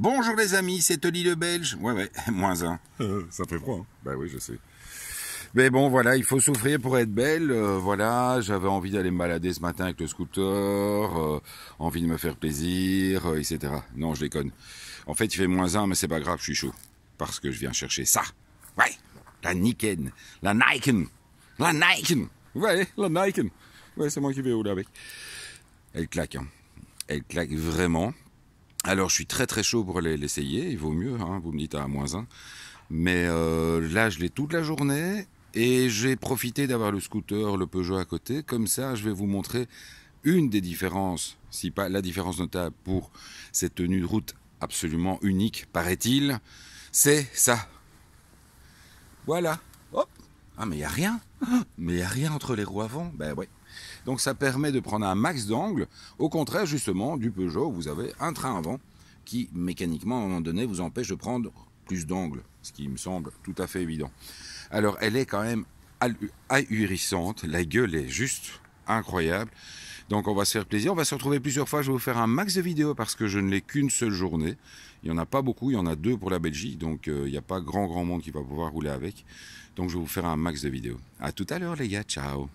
Bonjour les amis, c'est Tony le Belge. Ouais, ouais, moins un. Euh, ça fait froid. Hein bah oui, je sais. Mais bon, voilà, il faut souffrir pour être belle. Euh, voilà, j'avais envie d'aller me balader ce matin avec le scooter, euh, envie de me faire plaisir, etc. Non, je déconne. En fait, il fait moins un, mais c'est pas grave, je suis chaud. Parce que je viens chercher ça. Ouais, la Niken, la Niken, la Niken. Ouais, la Niken. Ouais, c'est moi qui vais rouler avec. Elle claque, hein. Elle claque vraiment alors je suis très très chaud pour l'essayer, il vaut mieux, hein. vous me dites à moins 1. Mais euh, là je l'ai toute la journée et j'ai profité d'avoir le scooter, le Peugeot à côté. Comme ça je vais vous montrer une des différences, si pas la différence notable pour cette tenue de route absolument unique, paraît-il, c'est ça. Voilà. Hop ah, mais il n'y a rien. Mais il n'y a rien entre les roues avant. Ben oui. Donc ça permet de prendre un max d'angle. Au contraire, justement, du Peugeot, vous avez un train avant qui, mécaniquement, à un moment donné, vous empêche de prendre plus d'angle. Ce qui me semble tout à fait évident. Alors, elle est quand même ahurissante. La gueule est juste incroyable. Donc on va se faire plaisir, on va se retrouver plusieurs fois, je vais vous faire un max de vidéos parce que je ne l'ai qu'une seule journée. Il n'y en a pas beaucoup, il y en a deux pour la Belgique, donc euh, il n'y a pas grand grand monde qui va pouvoir rouler avec. Donc je vais vous faire un max de vidéos. À tout à l'heure les gars, ciao